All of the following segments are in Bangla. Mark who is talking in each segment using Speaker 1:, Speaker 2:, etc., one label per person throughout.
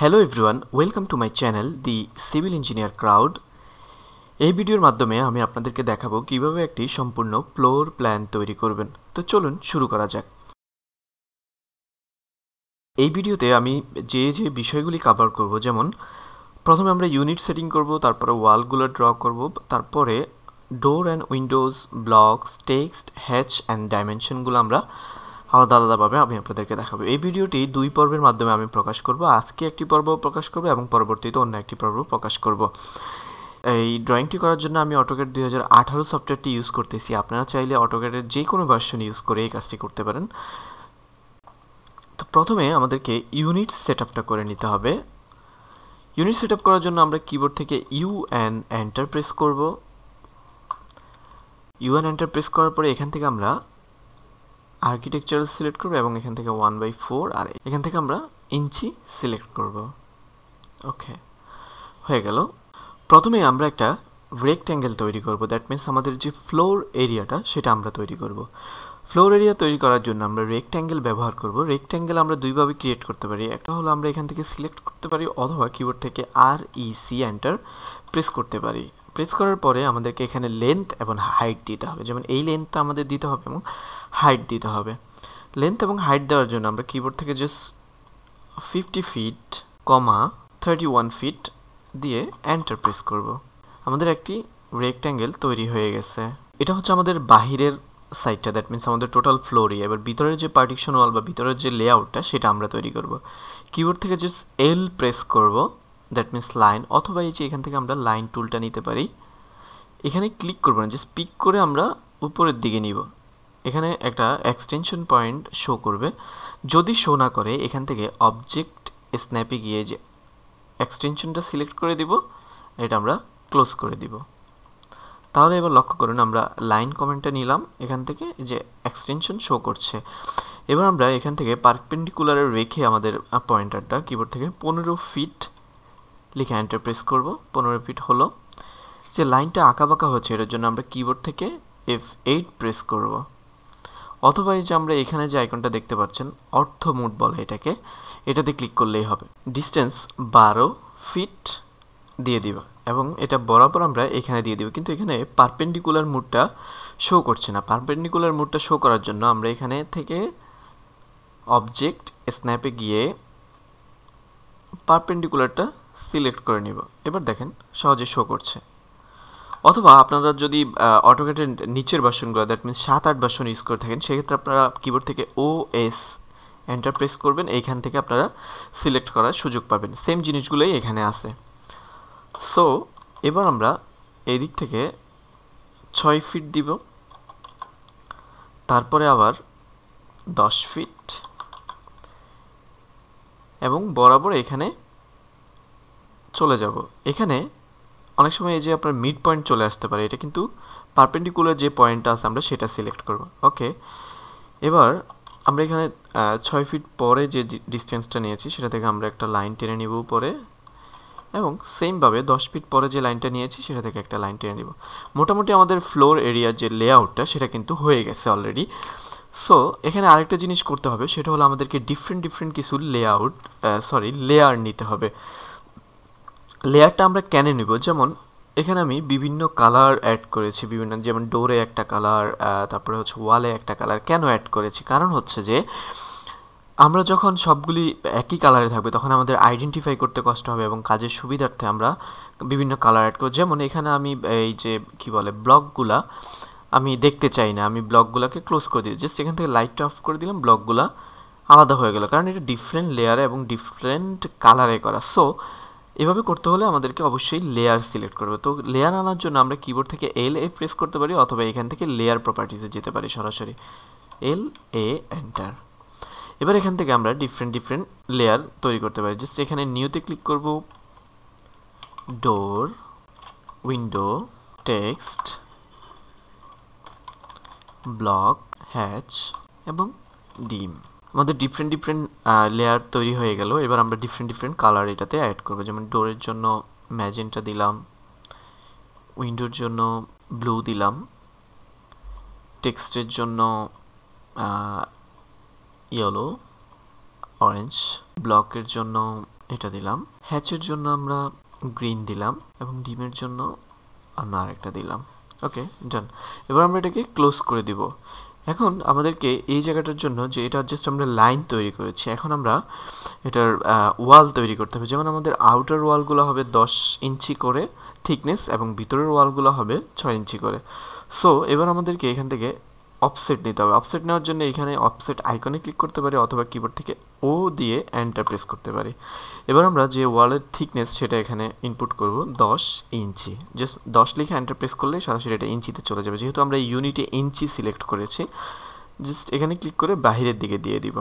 Speaker 1: hello everyone welcome to my channel the civil engineer crowd এই ভিডিওর মাধ্যমে আমি আপনাদেরকে দেখাবো কিভাবে একটি সম্পূর্ণ ফ্লোর প্ল্যান তৈরি করবেন তো চলুন শুরু করা যাক এই ভিডিওতে আমি যে যে বিষয়গুলি কভার করব যেমন প্রথমে আমরা ইউনিট সেটিং করব তারপরে ওয়ালগুলো ড্র করব তারপরে door and windows blocks text hatch and ডাইমেনশনগুলো আমরা আলাদা আলাদাভাবে আমি আপনাদেরকে দেখাবো এই ভিডিওটি দুই পর্বের মাধ্যমে আমি প্রকাশ করব আজকে একটি পর্ব প্রকাশ করব এবং পরবর্তীতে অন্য একটি পর্ব প্রকাশ করব এই ড্রয়িংটি করার জন্য আমি অটোকেট দুই হাজার আঠারো সফটওয়্যারটি ইউজ করতেছি আপনারা চাইলে অটোকেটের যে কোনো ভার্সন ইউজ করে এই কাজটি করতে পারেন তো প্রথমে আমাদেরকে ইউনিট সেট আপটা করে নিতে হবে ইউনিট সেট করার জন্য আমরা কিবোর্ড থেকে ইউ এন এন্টার প্রেস করব ইউ এন্টার প্রেস করার পরে এখান থেকে আমরা আর্কিটেকচারাল সিলেক্ট করবো এবং এখান থেকে ওয়ান বাই ফোর আর এখান থেকে আমরা ইঞ্চি সিলেক্ট করব ওকে হয়ে গেল প্রথমে আমরা একটা রেক্ট্যাঙ্গেল তৈরি করব দ্যাট মিন্স আমাদের যে ফ্লোর এরিয়াটা সেটা আমরা তৈরি করব ফ্লোর এরিয়া তৈরি করার জন্য আমরা রেক্ট্যাঙ্গেল ব্যবহার করব রেক্ট্যাঙ্গেল আমরা দুইভাবে ক্রিয়েট করতে পারি একটা হলো আমরা এখান থেকে সিলেক্ট করতে পারি অথবা কিবোর্ড থেকে R E C enter press করতে পারি প্রেস করার পরে আমাদেরকে এখানে লেন্থ এবং হাইট দিতে হবে যেমন এই লেন্থটা আমাদের দিতে হবে এবং হাইট দিতে হবে লেন্থ এবং হাইট দেওয়ার জন্য আমরা কিবোর্ড থেকে just fifty feet comma thirty one feet দিয়ে অ্যান্টার প্রেস করব আমাদের একটি রেক্ট্যাঙ্গেল তৈরি হয়ে গেছে এটা হচ্ছে আমাদের বাহিরের সাইডটা দ্যাট মিনস আমাদের টোটাল ফ্লোরই এবার ভিতরের যে পার্টিকশন ওয়াল বা ভিতরের যে লেআউটটা সেটা আমরা তৈরি করব কিবোর্ড থেকে জাস্ট এল প্রেস করব দ্যাট মিনস লাইন অথবা এই যে এখান থেকে আমরা লাইন টুলটা নিতে পারি এখানে ক্লিক করবো না জাস্ট পিক করে আমরা উপরের দিকে নিব এখানে একটা এক্সটেনশন পয়েন্ট শো করবে যদি শো না করে এখান থেকে অবজেক্ট স্ন্যাপে গিয়ে যে এক্সটেনশনটা সিলেক্ট করে দিব এটা আমরা ক্লোজ করে দিব তাহলে এবার লক্ষ্য করুন আমরা লাইন কমেন্টটা নিলাম এখান থেকে যে এক্সটেনশন শো করছে এবার আমরা এখান থেকে পারপেন্ডিকুলারে রেখে আমাদের পয়েন্টারটা কিবোর্ড থেকে পনেরো ফিট লিখে এন্টার প্রেস করবো পনেরো ফিট হলো যে লাইনটা আঁকা বাঁকা হচ্ছে এটার জন্য আমরা কিবোর্ড থেকে এফ এইট প্রেস করবো অথবা এই যে আমরা এখানে যে আইকনটা দেখতে পাচ্ছেন অর্থ মুড বলে এটাকে এটাতে ক্লিক করলেই হবে ডিস্টেন্স বারো ফিট দিয়ে দিব এবং এটা বরাবর আমরা এখানে দিয়ে দিব কিন্তু এখানে পারপেন্ডিকুলার মুডটা শো করছে না পারপেন্ডিকুলার মুডটা শো করার জন্য আমরা এখানে থেকে অবজেক্ট স্ন্যাপে গিয়ে পারপেন্ডিকুলারটা সিলেক্ট করে নিব এবার দেখেন সহজে শো করছে অথবা আপনারা যদি অটোকেটের নিচের বাসনগুলো দ্যাট মিনস সাত আট বাসন ইউজ করে থাকেন সেক্ষেত্রে আপনারা কিবোর্ড থেকে ও এস এন্টার প্রেস করবেন এইখান থেকে আপনারা সিলেক্ট করার সুযোগ পাবেন সেম জিনিসগুলোই এখানে আছে সো এবার আমরা এই দিক থেকে ছয় ফিট দিব তারপরে আবার দশ ফিট এবং বরাবর এখানে চলে যাব এখানে অনেক সময় এই যে আপনার মিড পয়েন্ট চলে আসতে পারে এটা কিন্তু পারপেন্ডিকুলার যে পয়েন্টটা আছে আমরা সেটা সিলেক্ট করব ওকে এবার আমরা এখানে ছয় ফিট পরে যে ডিস্টেন্সটা নিয়েছি সেটা থেকে আমরা একটা লাইন টেনে নিব পরে এবং সেমভাবে দশ ফিট পরে যে লাইনটা নিয়েছি সেটা থেকে একটা লাইন টেনে নিব মোটামুটি আমাদের ফ্লোর এরিয়ার যে লেআউটটা সেটা কিন্তু হয়ে গেছে অলরেডি সো এখানে আরেকটা জিনিস করতে হবে সেটা হলো আমাদেরকে ডিফারেন্ট ডিফারেন্ট কিছু লেআউট সরি লেয়ার নিতে হবে লেয়ারটা আমরা কেন নেব যেমন এখানে আমি বিভিন্ন কালার অ্যাড করেছি বিভিন্ন যেমন ডোরে একটা কালার তারপরে হচ্ছে ওয়ালে একটা কালার কেন অ্যাড করেছি কারণ হচ্ছে যে আমরা যখন সবগুলি একই কালারে থাকবে তখন আমাদের আইডেন্টিফাই করতে কষ্ট হবে এবং কাজের সুবিধার্থে আমরা বিভিন্ন কালার অ্যাড করব যেমন এখানে আমি এই যে কি বলে ব্লকগুলা আমি দেখতে চাই না আমি ব্লকগুলোকে ক্লোজ করে দিই জাস্ট এখান থেকে লাইটটা অফ করে দিলাম ব্লকগুলা আলাদা হয়ে গেল কারণ এটা ডিফারেন্ট লেয়ারে এবং ডিফারেন্ট কালারে করা সো এভাবে করতে হলে আমাদেরকে অবশ্যই লেয়ার সিলেক্ট করবে তো লেয়ার আনার জন্য আমরা কিবোর্ড থেকে এল এ প্রেস করতে পারি অথবা এখান থেকে লেয়ার প্রপার্টিসে যেতে পারি সরাসরি এল এ এন্টার এবার এখান থেকে আমরা ডিফারেন্ট ডিফারেন্ট লেয়ার তৈরি করতে পারি জাস্ট এখানে নিউতে ক্লিক করব door window text block hatch এবং ডিম আমাদের ডিফারেন্ট ডিফারেন্ট লেয়ার তৈরি হয়ে গেল এবার আমরা ডিফারেন্ট ডিফারেন্ট কালার এটাতে অ্যাড করবো যেমন ডোরের জন্য ম্যাজেন্টা দিলাম উইন্ডোর জন্য ব্লু দিলাম টেক্সটের জন্য ইয়েলো অরেঞ্জ ব্লকের জন্য এটা দিলাম হ্যাচের জন্য আমরা গ্রিন দিলাম এবং ডিমের জন্য আমরা আরেকটা দিলাম ওকে ডান এবার আমরা এটাকে ক্লোজ করে দিব এখন আমাদেরকে এই জায়গাটার জন্য যে এটা জাস্ট আমরা লাইন তৈরি করেছি এখন আমরা এটার ওয়াল তৈরি করতে হবে যেমন আমাদের আউটার ওয়ালগুলো হবে দশ ইঞ্চি করে থিকনেস এবং ভিতরের ওয়ালগুলো হবে ছয় ইঞ্চি করে সো এবার আমাদেরকে এখান থেকে অফসেট নিতে হবে অফসেট নেওয়ার জন্য এখানে অফসেট আইকনে ক্লিক করতে পারি অথবা কিবোর্ড থেকে ও দিয়ে অ্যান্ডটা প্রেস করতে পারি এবার আমরা যে ওয়ালের থিকনেস সেটা এখানে ইনপুট করব দশ ইঞ্চি জাস্ট দশ লিখে অ্যান্ডটা প্রেস করলে সরাসরি এটা ইঞ্চিতে চলে যাবে যেহেতু আমরা ইউনিটে ইঞ্চি সিলেক্ট করেছি জাস্ট এখানে ক্লিক করে বাহিরের দিকে দিয়ে দিব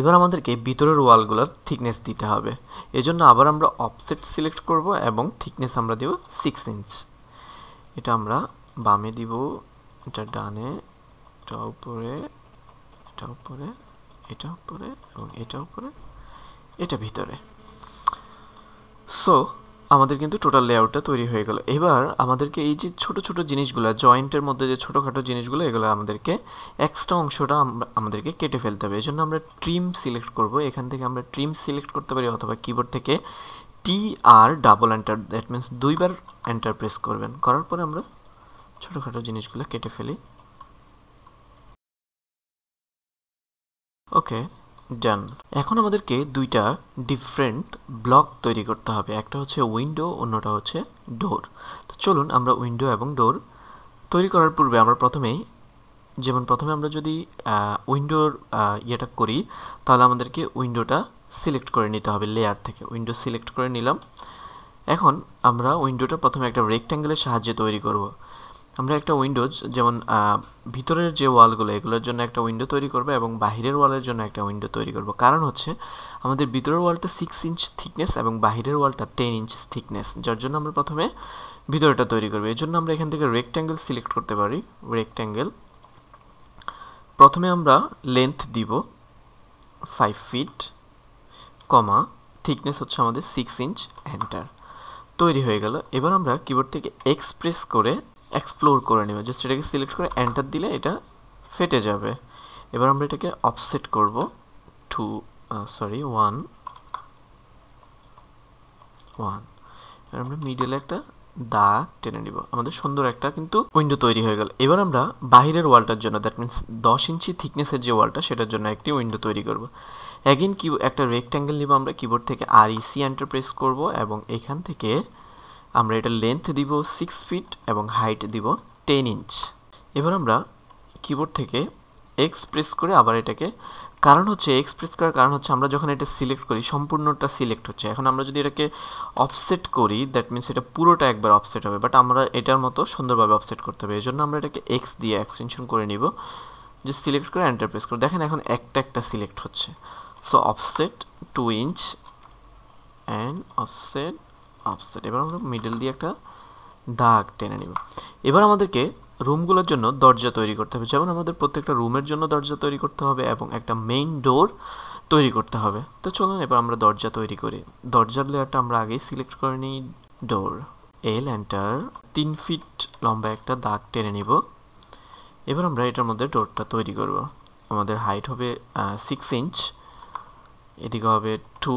Speaker 1: এবার আমাদেরকে ভিতরের ওয়ালগুলোর থিকনেস দিতে হবে এজন্য আবার আমরা অফসেট সিলেক্ট করব এবং থিকনেস আমরা দেব সিক্স ইঞ্চ এটা আমরা বামে দিব এটা ডানে এটা উপরে এটা উপরে এটা উপরে এবং এটা উপরে এটা ভিতরে সো আমাদের কিন্তু টোটাল লেআউটটা তৈরি হয়ে গেল এবার আমাদেরকে এই যে ছোট ছোট জিনিসগুলো জয়েন্টের মধ্যে যে ছোটোখাটো জিনিসগুলো এগুলো আমাদেরকে এক্সট্রা অংশটা আমাদেরকে কেটে ফেলতে হবে এই জন্য আমরা ট্রিম সিলেক্ট করব এখান থেকে আমরা ট্রিম সিলেক্ট করতে পারি অথবা কিবোর্ড থেকে T R double enter that means দুইবার এন্টার প্রেস করবেন করার পরে আমরা ছোটোখাটো জিনিসগুলো কেটে ফেলি ওকে ডান এখন আমাদেরকে দুইটা ডিফারেন্ট ব্লক তৈরি করতে হবে একটা হচ্ছে উইন্ডো অন্যটা হচ্ছে ডোর তো চলুন আমরা উইন্ডো এবং ডোর তৈরি করার পূর্বে আমরা প্রথমেই যেমন প্রথমে আমরা যদি উইন্ডোর ইয়েটা করি তাহলে আমাদেরকে উইন্ডোটা সিলেক্ট করে নিতে হবে লেয়ার থেকে উইন্ডো সিলেক্ট করে নিলাম এখন আমরা উইন্ডোটা প্রথমে একটা রেক্ট্যাঙ্গেলের সাহায্যে তৈরি করব আমরা একটা উইন্ডোজ যেমন ভিতরের যে ওয়ালগুলো এগুলোর জন্য একটা উইন্ডো তৈরি করবো এবং বাহিরের ওয়ালের জন্য একটা উইন্ডো তৈরি করব কারণ হচ্ছে আমাদের ভিতরের ওয়ালটা সিক্স ইঞ্চ থিকনেস এবং বাহিরের ওয়ালটা টেন ইঞ্চ থিকনেস যার জন্য আমরা প্রথমে ভিতরটা তৈরি করবো এর জন্য আমরা এখান থেকে রেক্ট্যাঙ্গেল সিলেক্ট করতে পারি রেক্ট্যাঙ্গেল প্রথমে আমরা লেন্থ দিব ফাইভ ফিট কমা থিকনেস হচ্ছে আমাদের সিক্স ইঞ্চ এন্টার তৈরি হয়ে গেল এবার আমরা কিবোর্ড থেকে এক্সপ্রেস করে এক্সপ্লোর করে নেবে জাস্ট এটাকে সিলেক্ট করে এন্টার দিলে এটা ফেটে যাবে এবার আমরা এটাকে অফসেট করব টু সরি ওয়ান ওয়ান এবার আমরা মিডলে একটা দা টেনে নিব আমাদের সুন্দর একটা কিন্তু উইন্ডো তৈরি হয়ে গেল এবার আমরা বাইরের ওয়ালটার জন্য দ্যাট মিন্স দশ ইঞ্চি থিকনেসের যে ওয়ালটা সেটার জন্য একটি উইন্ডো তৈরি করব অ্যাগেন কি একটা রেক্ট্যাঙ্গেল নিব আমরা কিবোর্ড থেকে আর ইসি এন্টার প্রেস করব এবং এখান থেকে আমরা এটা লেন্থ দিব সিক্স ফিট এবং হাইট দিব টেন ইঞ্চ এবার আমরা কিবোর্ড থেকে এক্স প্রেস করে আবার এটাকে কারণ হচ্ছে এক্স প্রেস করার কারণ হচ্ছে আমরা যখন এটা সিলেক্ট করি সম্পূর্ণটা সিলেক্ট হচ্ছে এখন আমরা যদি এটাকে অফসেট করি দ্যাট মিনস এটা পুরোটা একবার অফসেট হবে বাট আমরা এটার মতো সুন্দরভাবে অফসেট করতে হবে এই জন্য আমরা এটাকে এক্স দিয়ে এক্সটেনশন করে নিব যে সিলেক্ট করে এন্টার প্রেস করে দেখেন এখন একটা একটা সিলেক্ট হচ্ছে so offset two inch and offset upset এবার আমরা মিডল দিয়ে একটা দাগ টেনে নিব এবার আমাদেরকে রুমগুলোর জন্য দরজা তৈরি করতে হবে যেমন আমাদের প্রত্যেকটা রুমের জন্য দরজা তৈরি করতে হবে এবং একটা মেইন ডোর তৈরি করতে হবে তো চলুন এবার আমরা দরজা তৈরি করি দরজার লেয়ারটা আমরা আগেই সিলেক্ট করে নিই ডোর এল এন্টার তিন ফিট লম্বা একটা দাগ টেনে নিব এবার আমরা এটার মধ্যে ডোরটা তৈরি করব আমাদের হাইট হবে সিক্স ইঞ্চ এদিকে হবে টু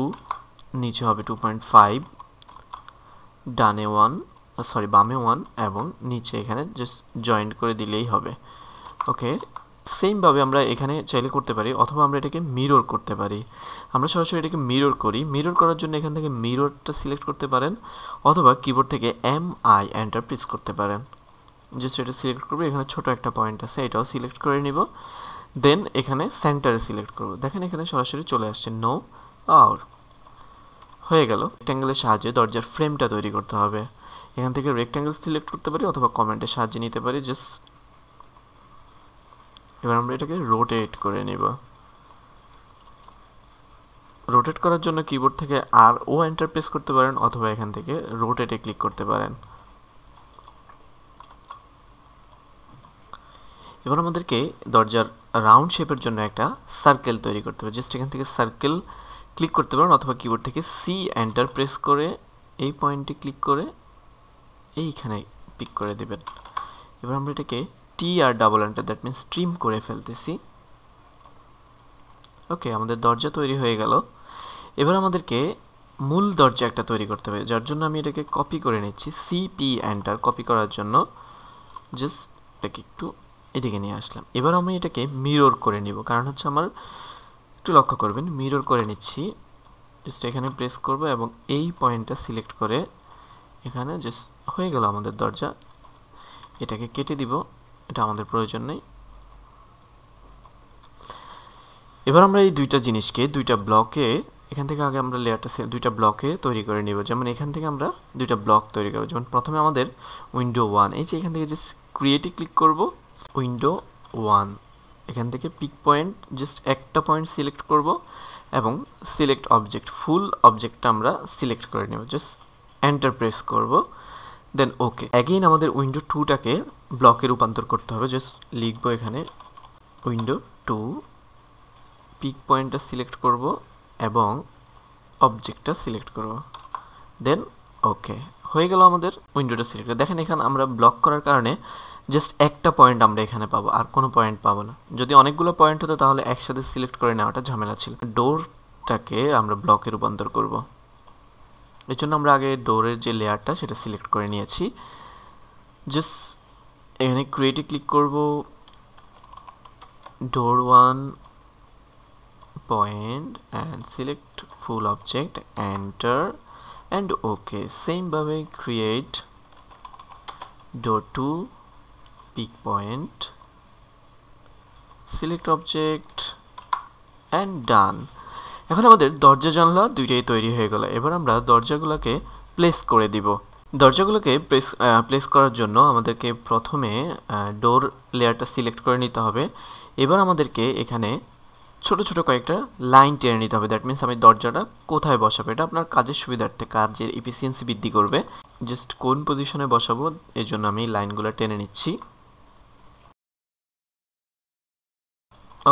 Speaker 1: নিচে হবে টু পয়েন্ট ফাইভ ডানে ওয়ান সরি বামে ওয়ান এবং নিচে এখানে জাস্ট জয়েন্ট করে দিলেই হবে ওকে সেমভাবে আমরা এখানে চাইলে করতে পারি অথবা আমরা এটাকে মিরর করতে পারি আমরা সরাসরি এটাকে মিরর করি মিরর করার জন্য এখান থেকে মিররটা সিলেক্ট করতে পারেন অথবা কিবোর্ড থেকে এম আই এন্টার প্রেস করতে পারেন জাস্ট এটা সিলেক্ট করবো এখানে ছোট একটা পয়েন্ট আছে এটাও সিলেক্ট করে নিব দেন এখানে সেন্টারে সিলেক্ট করব দেখেন এখানে সরাসরি চলে আসছে নো আউট হয়ে গেল রেক্ট্যাঙ্গেলের সাহায্যে দরজার ফ্রেমটা তৈরি করতে হবে এখান থেকে রেক্ট্যাঙ্গেল সিলেক্ট করতে পারি অথবা কমেন্টের সাহায্যে নিতে পারি জাস্ট এবার আমরা এটাকে রোটেট করে নিব রোটেট করার জন্য কিবোর্ড থেকে আর ও এন্টার প্রেস করতে পারেন অথবা এখান থেকে রোটেটে ক্লিক করতে পারেন এবার আমাদেরকে দরজার রাউন্ড শেপের জন্য একটা সার্কেল তৈরি করতে হবে জাস্ট এখান থেকে সার্কেল ক্লিক করতে পারেন অথবা কিবোর্ড থেকে সি এন্টার প্রেস করে এই পয়েন্টে ক্লিক করে এইখানে পিক করে দেবেন এবার আমরা এটাকে T R double enter that mean trim করে ফেলতেছি ওকে আমাদের দরজা তৈরি হয়ে গেল এবার আমাদেরকে মূল দরজা একটা তৈরি করতে হবে যার জন্য আমি এটাকে কপি করে নিচ্ছি সি পি এন্টার কপি করার জন্য জাস্ট এটাকে একটু এদিকে নিয়ে আসলাম এবার আমি এটাকে মিরর করে নিব কারণ হচ্ছে আমার একটু লক্ষ্য করবেন মিরর করে নিচ্ছি জাস্ট এখানে প্রেস করব এবং এই পয়েন্টটা সিলেক্ট করে এখানে জাস্ট হয়ে গেল আমাদের দরজা এটাকে কেটে দিব এটা আমাদের প্রয়োজন নেই এবার আমরা এই দুইটা জিনিসকে দুইটা ব্লকে এখান থেকে আগে আমরা লেয়ারটা দুইটা ব্লকে তৈরি করে নিব যেমন এখান থেকে আমরা দুইটা ব্লক তৈরি করব যেমন প্রথমে আমাদের উইন্ডো ওয়ান এই যে এখান থেকে যে ক্রিয়েটে ক্লিক করব উইন্ডো ওয়ান এখান থেকে পিক পয়েন্ট জাস্ট একটা পয়েন্ট সিলেক্ট করব এবং সিলেক্ট অবজেক্ট ফুল অবজেক্টটা আমরা সিলেক্ট করে নেব জাস্ট এন্টার প্রেস করব দেন ওকে অ্যাগেইন আমাদের উইন্ডো টুটাকে ব্লকে রূপান্তর করতে হবে জাস্ট লিখব এখানে উইন্ডো টু পিক পয়েন্টটা সিলেক্ট করব এবং অবজেক্টটা সিলেক্ট করব দেন ওকে হয়ে গেল আমাদের উইন্ডোটা সিলেক্ট দেখেন এখানে আমরা ব্লক করার কারণে জাস্ট একটা পয়েন্ট আমরা এখানে পাবো আর কোনো পয়েন্ট পাবো না যদি অনেকগুলো পয়েন্ট হতো তাহলে একসাথে সিলেক্ট করে নেওয়াটা ঝামেলা ছিল ডোরটাকে আমরা ব্লকে রূপান্তর করব এর জন্য আমরা আগে ডোরের যে লেয়ারটা সেটা সিলেক্ট করে নিয়েছি জাস্ট এখানে ক্রিয়েটে ক্লিক করব door one point and select full object enter and okay সেমভাবে create door two peak point select object and done এখন আমাদের দরজা জানলা দুইটাই তৈরি হয়ে গেল এবার আমরা দরজাগুলোকে প্লেস করে দিব দরজাগুলোকে প্রেস প্লেস করার জন্য আমাদেরকে প্রথমে ডোর লেয়ারটা সিলেক্ট করে নিতে হবে এবার আমাদেরকে এখানে ছোট ছোট কয়েকটা লাইন টেনে নিতে হবে দ্যাট মিন্স আমি দরজাটা কোথায় বসাবো এটা আপনার কাজের সুবিধার্থে কাজের ইফিসিয়েন্সি বৃদ্ধি করবে জাস্ট কোন পজিশনে বসাবো এর জন্য আমি লাইনগুলো টেনে নিচ্ছি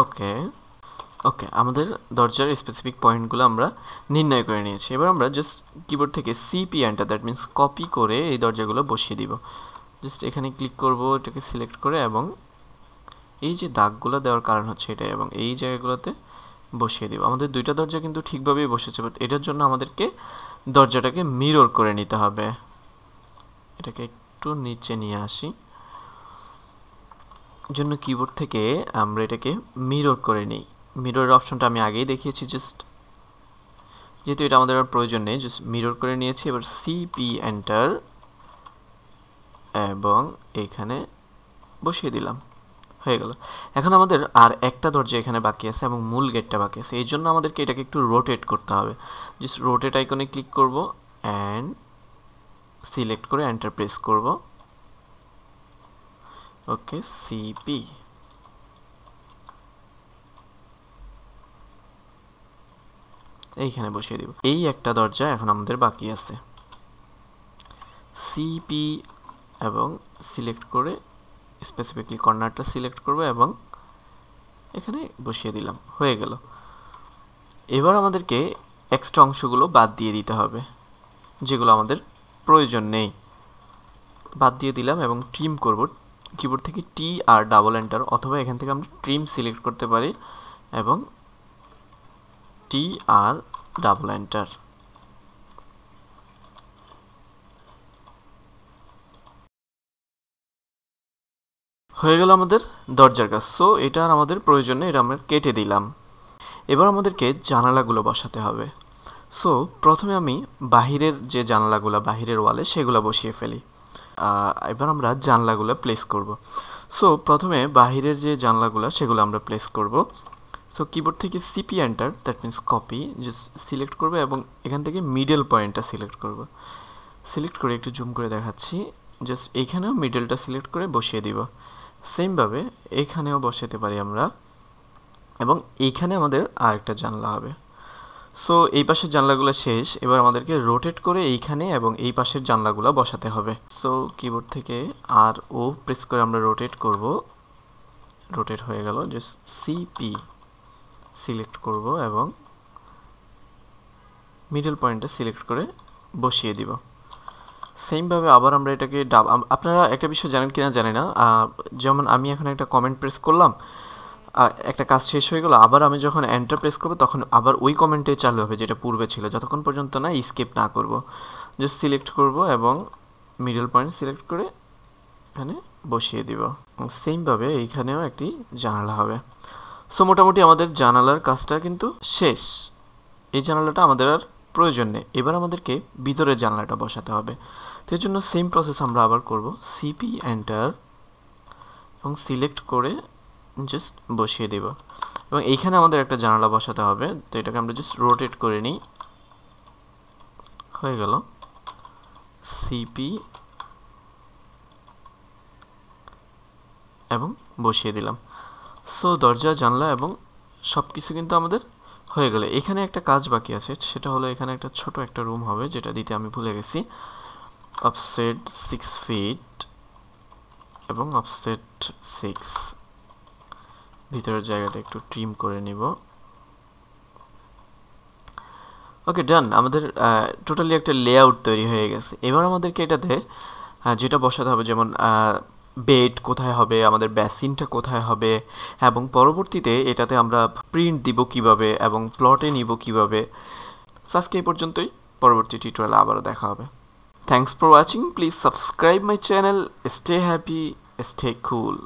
Speaker 1: ওকে ওকে আমাদের দরজার স্পেসিফিক পয়েন্টগুলো আমরা নির্ণয় করে নিয়েছি এবার আমরা জাস্ট কিবোর্ড থেকে সিপিএনটা দ্যাট মিন্স কপি করে এই দরজাগুলো বসিয়ে দিব জাস্ট এখানে ক্লিক করব এটাকে সিলেক্ট করে এবং এই যে দাগগুলো দেওয়ার কারণ হচ্ছে এটাই এবং এই জায়গাগুলোতে বসিয়ে দিব আমাদের দুইটা দরজা কিন্তু ঠিকভাবেই বসেছে বাট এটার জন্য আমাদেরকে দরজাটাকে মিরর করে নিতে হবে এটাকে একটু নিচে নিয়ে আসি জন্য কিবোর্ড থেকে আমরা এটাকে মিরর করে নিই মিরর অপশনটা আমি আগেই দেখিয়েছি জাস্ট যেহেতু এটা আমাদের আর প্রয়োজন নেই জাস্ট মিরর করে নিয়েছি এবার সিপি এন্টার এবং এখানে বসিয়ে দিলাম হয়ে গেল এখন আমাদের আর একটা দরজা এখানে বাকি আছে এবং মূল গেটটা বাকি আছে এই জন্য আমাদেরকে এটাকে একটু রোটেট করতে হবে জাস্ট রোটেট আইকনে ক্লিক করব অ্যান্ড সিলেক্ট করে এন্টার প্রেস করবো okay cp এইখানে বসিয়ে দিব এই একটা দরজা এখন আমাদের বাকি আছে সিপি এবং সিলেক্ট করে স্পেসিফিকলি কর্নারটা সিলেক্ট করব এবং এখানে বসিয়ে দিলাম হয়ে গেল এবার আমাদেরকে এক্সট্রা অংশগুলো বাদ দিয়ে দিতে হবে যেগুলো আমাদের প্রয়োজন নেই বাদ দিয়ে দিলাম এবং ট্রিম করব কিবোর্ড থেকে টি আর ডাবল এন্টার অথবা এখান থেকে আমরা ট্রিম সিলেক্ট করতে পারি এবং টি আর ডাবল এন্টার হয়ে গেল আমাদের দরজার কাজ সো এটা আর আমাদের প্রয়োজনে এটা আমরা কেটে দিলাম এবার আমাদেরকে জানালাগুলো বসাতে হবে সো প্রথমে আমি বাহিরের যে জানালাগুলো বাহিরের ওয়ালে সেগুলো বসিয়ে ফেলি এবার আমরা জানলাগুলো প্লেস করব সো প্রথমে বাহিরের যে জানলাগুলো সেগুলো আমরা প্লেস করব সো কিবোর্ড থেকে CP enter that means copy select করবে এবং এখান থেকে মিডল পয়েন্টটা সিলেক্ট করব সিলেক্ট করে একটু জুম করে দেখাচ্ছি জাস্ট এখানেও মিডলটা সিলেক্ট করে বসিয়ে দিব সেমভাবে এখানেও বসাতে পারি আমরা এবং এইখানে আমাদের আরেকটা জানলা হবে সো এই পাশের জানলাগুলো শেষ এবার আমাদেরকে রোটেট করে এইখানে এবং এই পাশের জানলাগুলো বসাতে হবে সো কিবোর্ড থেকে আর ও প্রেস করে আমরা রোটেট করব রোটেট হয়ে গেল যে সিপি সিলেক্ট করব এবং মিডল পয়েন্টটা সিলেক্ট করে বসিয়ে দিব সেমভাবে আবার আমরা এটাকে ডাব আপনারা একটা বিষয় জানেন কিনা জানি না যেমন আমি এখন একটা কমেন্ট প্রেস করলাম একটা কাজ শেষ হয়ে গেলো আবার আমি যখন এন্টার প্রেস করবো তখন আবার ওই কমেন্টে চালু হবে যেটা পূর্বে ছিল যতক্ষণ পর্যন্ত না স্কিপ না করব যে সিলেক্ট করব এবং মিডল পয়েন্ট সিলেক্ট করে এখানে বসিয়ে দিব সেমভাবে এইখানেও একটি জানালা হবে সো মোটামুটি আমাদের জানালার কাজটা কিন্তু শেষ এই জানালাটা আমাদের আর প্রয়োজন নেই এবার আমাদেরকে ভিতরের জানালাটা বসাতে হবে তো এর জন্য সেম প্রসেস আমরা আবার করব সিপি এন্টার এবং সিলেক্ট করে জাস্ট বসিয়ে দেব এবং এইখানে আমাদের একটা জানালা বসাতে হবে তো এটাকে আমরা জাস্ট রোটেট করে নিই হয়ে গেল সিপি এবং বসিয়ে দিলাম সো দরজা জানলা এবং সব কিছু কিন্তু আমাদের হয়ে গেল এখানে একটা কাজ বাকি আছে সেটা হলো এখানে একটা ছোট একটা রুম হবে যেটা দিতে আমি ভুলে গেছি অফসেট সিক্স ফিট এবং অফসেট সিক্স ভিতরের জায়গাটা একটু ট্রিম করে নিব ওকে ডান আমাদের টোটালি একটা লেআউট তৈরি হয়ে গেছে এবার আমাদেরকে এটাতে যেটা বসাতে হবে যেমন বেড কোথায় হবে আমাদের ব্যাসিনটা কোথায় হবে এবং পরবর্তীতে এটাতে আমরা প্রিন্ট দিব কিভাবে এবং প্লটে নিব কিভাবে আজকে এই পর্যন্তই পরবর্তী টিউটোরিয়াল আবারও দেখা হবে thanks for watching please subscribe my channel stay happy stay cool